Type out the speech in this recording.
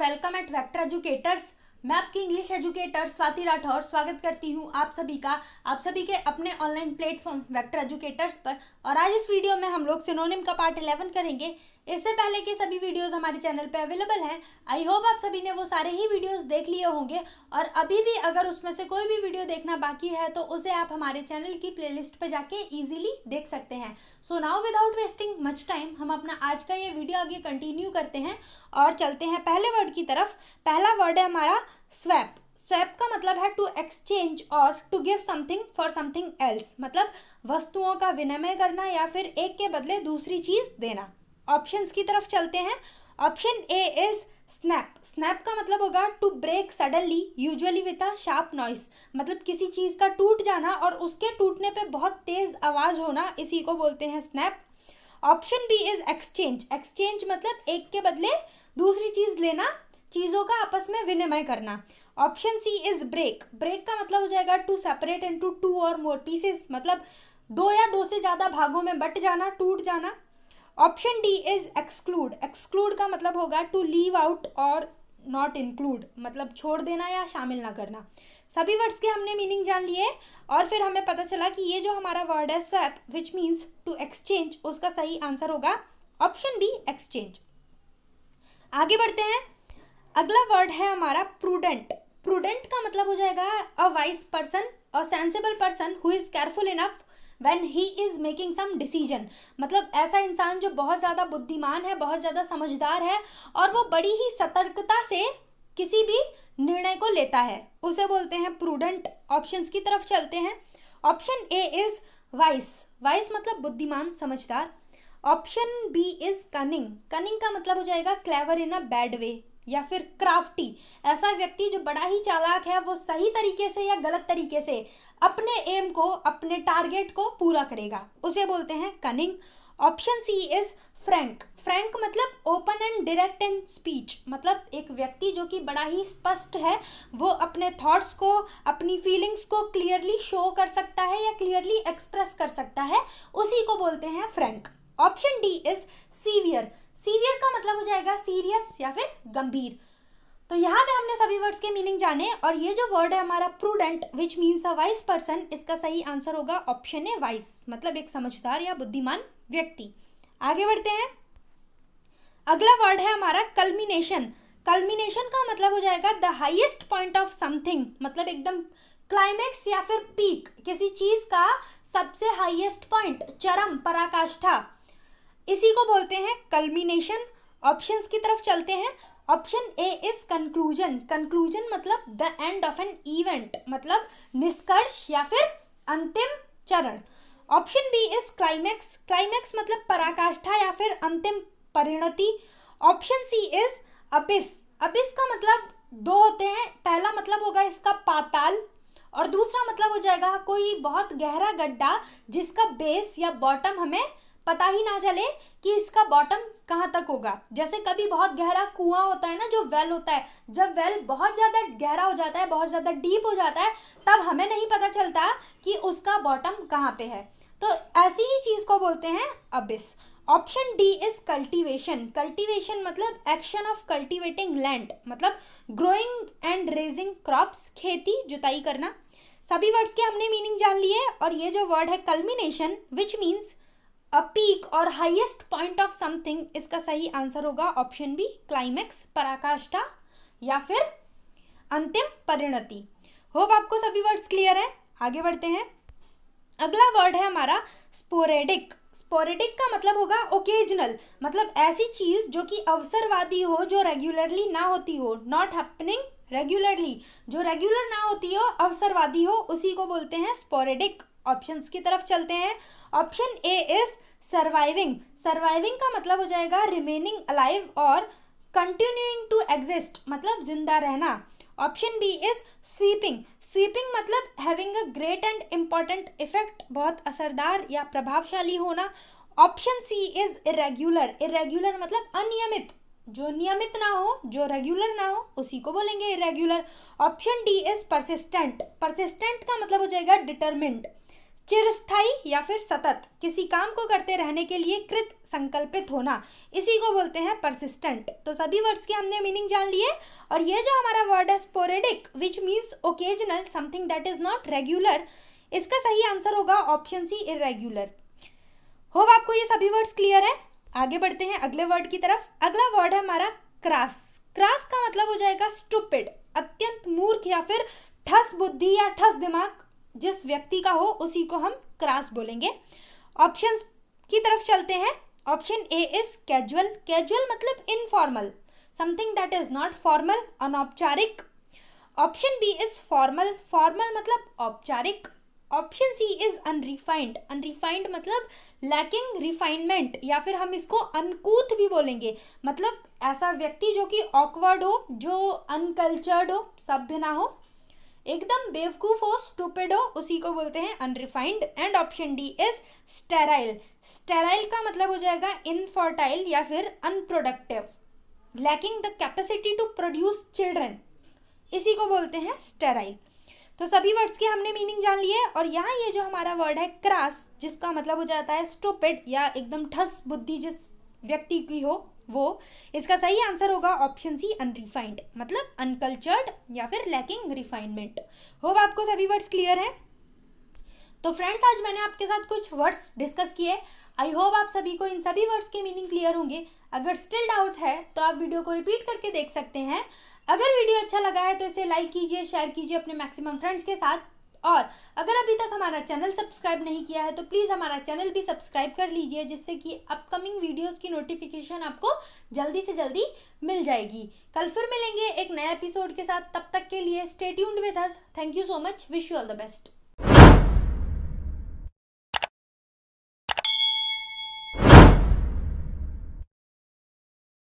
welcome eight vector educators मैं आपकी English educator Swati Rathore स्वागत करती हूँ आप सभी का आप सभी के अपने ऑनलाइन प्लेटफॉर्म वेक्टर एजुकेटर्स पर और आज इस वीडियो में हम लोग सिनोनिम का पार्ट 11 करेंगे इससे पहले के सभी वीडियोस हमारे चैनल पे अवेलेबल हैं आई होप आप सभी ने वो सारे ही वीडियोस देख लिए होंगे और अभी भी अगर उसमें से कोई भी वीडियो देखना बाकी है तो उसे आप हमारे चैनल की प्लेलिस्ट पर जाके इजीली देख सकते हैं so now without wasting much time हम अपना आज का ये वीडियो आगे कंटिन्यू करते हैं और चलते हैं पहले वर्ड की तरफ पहला वर्ड है हमारा स्वैप स्वैप का मतलब है टू एक्सचेंज और to give something for something else मतलब वस्तुओं का विनिमय करना या फिर एक के बदले दूसरी चीज़ देना ऑप्शंस की तरफ चलते हैं option A is snap snap का मतलब होगा to break suddenly usually with a sharp noise मतलब किसी चीज़ का टूट जाना और उसके टूटने पे बहुत तेज़ आवाज़ होना इसी को बोलते हैं snap option B is exchange exchange मतलब एक के बदले दूसरी चीज़ लेना चीज़ों का आपस में विनिमय करना option C is break break का मतलब हो जाएगा टू सेपरेट इंटू टू और मोर पीसेस मतलब दो या दो से ज़्यादा भागों में बट जाना टूट जाना option D is exclude exclude का मतलब होगा टू लीव आउट और नॉट इंक्लूड मतलब छोड़ देना या शामिल ना करना सभी वर्ड्स के हमने मीनिंग जान लिए और फिर हमें पता चला कि ये जो हमारा वर्ड है swap which means to exchange उसका सही आंसर होगा ऑप्शन बी एक्सचेंज आगे बढ़ते हैं अगला वर्ड है हमारा प्रूडेंट प्रूडेंट का मतलब हो जाएगा a wise person a sensible person who is careful enough when he is making some decision मतलब ऐसा इंसान जो बहुत ज़्यादा बुद्धिमान है बहुत ज़्यादा समझदार है और वो बड़ी ही सतर्कता से किसी भी निर्णय को लेता है उसे बोलते हैं प्रूडेंट ऑप्शंस की तरफ चलते हैं option A is wise wise मतलब बुद्धिमान समझदार option B is cunning cunning का मतलब हो जाएगा clever in a bad way या फिर क्राफ्टी ऐसा व्यक्ति जो बड़ा ही चालाक है वो सही तरीके से या गलत तरीके से अपने एम को अपने टारगेट को पूरा करेगा उसे बोलते हैं cunning option C is frank frank मतलब open and direct in speech मतलब एक व्यक्ति जो कि बड़ा ही स्पष्ट है वो अपने थॉट्स को अपनी फीलिंग्स को क्लियरली शो कर सकता है या क्लियरली एक्सप्रेस कर सकता है उसी को बोलते हैं frank option D is severe serious का मतलब हो जाएगा सीरियस या फिर गंभीर तो यहाँ पे हमने सभी वर्ड्स के मीनिंग जाने और ये जो वर्ड है हमारा prudent which means a wise person इसका सही आंसर होगा ऑप्शन ए वाइस मतलब एक समझदार या बुद्धिमान व्यक्ति आगे बढ़ते हैं अगला वर्ड है हमारा कल्मिनेशन कल्मिनेशन का मतलब हो जाएगा the highest point of something मतलब एकदम क्लाइमैक्स या फिर पीक किसी चीज का सबसे हाइएस्ट पॉइंट चरम पराकाष्ठा इसी को बोलते हैं कल्मिनेशन ऑप्शंस की तरफ चलते हैं option A is conclusion conclusion मतलब the end of an event मतलब निष्कर्ष या फिर अंतिम चरण option B is climax climax मतलब पराकाष्ठा या फिर अंतिम परिणति option C is abyss abyss का मतलब दो होते हैं पहला मतलब होगा इसका पाताल और दूसरा मतलब हो जाएगा कोई बहुत गहरा गड्ढा जिसका बेस या बॉटम हमें पता ही ना चले कि इसका बॉटम कहाँ तक होगा जैसे कभी बहुत गहरा कुआं होता है ना जो वेल होता है जब वेल बहुत ज़्यादा गहरा हो जाता है बहुत ज़्यादा डीप हो जाता है तब हमें नहीं पता चलता कि उसका बॉटम कहाँ पे है तो ऐसी ही चीज़ को बोलते हैं abyss option D is cultivation cultivation मतलब एक्शन ऑफ कल्टीवेटिंग लैंड मतलब ग्रोइंग एंड रेजिंग क्रॉप्स खेती जुताई करना सभी वर्ड्स के हमने मीनिंग जान लिए और ये जो वर्ड है कल्मिनेशन विच मीन्स पीक और हाईएस्ट पॉइंट ऑफ समथिंग इसका सही आंसर होगा ऑप्शन बी क्लाइमैक्स पराकाष्ठा या फिर अंतिम परिणति होप आपको सभी वर्ड्स क्लियर है आगे बढ़ते हैं अगला वर्ड है हमारा स्पोरेडिक स्पोरेडिक का मतलब होगा ओकेजनल मतलब ऐसी चीज जो कि अवसरवादी हो जो रेगुलरली ना होती हो नॉट हैपनिंग रेगुलरली जो रेगुलर ना होती हो अवसरवादी हो उसी को बोलते हैं स्पोरेडिक ऑप्शंस की तरफ चलते हैं option A is surviving surviving का मतलब हो जाएगा रिमेनिंग अलाइव और कंटिन्यूइंग टू एग्जिस्ट मतलब जिंदा रहना option B is sweeping sweeping मतलब having a great and important effect बहुत असरदार या प्रभावशाली होना option C is irregular irregular मतलब अनियमित जो नियमित ना हो जो रेगुलर ना हो उसी को बोलेंगे irregular option D is persistent persistent का मतलब हो जाएगा डिटर्मिंड चिरस्थाई या फिर सतत किसी काम को करते रहने के लिए कृत संकल्पित होना इसी को बोलते हैं परसिस्टेंट तो सभी वर्ड्स के हमने मीनिंग जान लिए और ये जो हमारा वर्ड है sporadic which means occasional something that is not regular इसका सही आंसर होगा ऑप्शन सी इरेग्युलर होप आपको ये सभी वर्ड्स क्लियर है आगे बढ़ते हैं अगले वर्ड की तरफ अगला वर्ड है हमारा क्रास क्रास का मतलब हो जाएगा स्टूपिड अत्यंत मूर्ख या फिर ठस बुद्धि या ठस दिमाग जिस व्यक्ति का हो उसी को हम क्रास बोलेंगे ऑप्शन की तरफ चलते हैं option A is casual casual मतलब informal something that is not formal अनौपचारिक option B is formal formal मतलब औपचारिक option C is unrefined unrefined मतलब लैकिंग रिफाइनमेंट या फिर हम इसको अनकूथ भी बोलेंगे मतलब ऐसा व्यक्ति जो कि ऑकवर्ड हो जो अनकल्चर्ड हो सभ्य ना हो एकदम बेवकूफ हो स्टूपिड हो उसी को बोलते हैं unrefined and option D is sterile sterile का मतलब हो जाएगा इनफर्टाइल या फिर unproductive lacking the capacity to produce children इसी को बोलते हैं स्टेराइल तो सभी वर्ड्स की हमने मीनिंग जान ली है और यहाँ ये जो हमारा वर्ड है क्रास जिसका मतलब हो जाता है स्टूपिड या एकदम ठस बुद्धि जिस व्यक्ति की हो वो इसका सही आंसर होगा ऑप्शन सी अनरिफाइंड मतलब अनकल्चर्ड या फिर लैकिंग रिफाइनमेंट होप आपको सभी वर्ड्स क्लियर हैं तो फ्रेंड्स आज मैंने आपके साथ कुछ वर्ड्स डिस्कस किए आई होप आप सभी को इन सभी वर्ड्स के मीनिंग क्लियर होंगे अगर स्टिल डाउट है तो आप वीडियो को रिपीट करके देख सकते हैं अगर वीडियो अच्छा लगा है तो इसे लाइक कीजिए शेयर कीजिए अपने मैक्सिमम फ्रेंड्स के साथ और अगर अभी तक हमारा चैनल सब्सक्राइब नहीं किया है तो प्लीज़ हमारा चैनल भी सब्सक्राइब कर लीजिए जिससे कि अपकमिंग वीडियोस की नोटिफिकेशन आपको जल्दी से जल्दी मिल जाएगी कल फिर मिलेंगे एक नया एपिसोड के साथ तब तक के लिए stay tuned with us thank you so much wish you all the best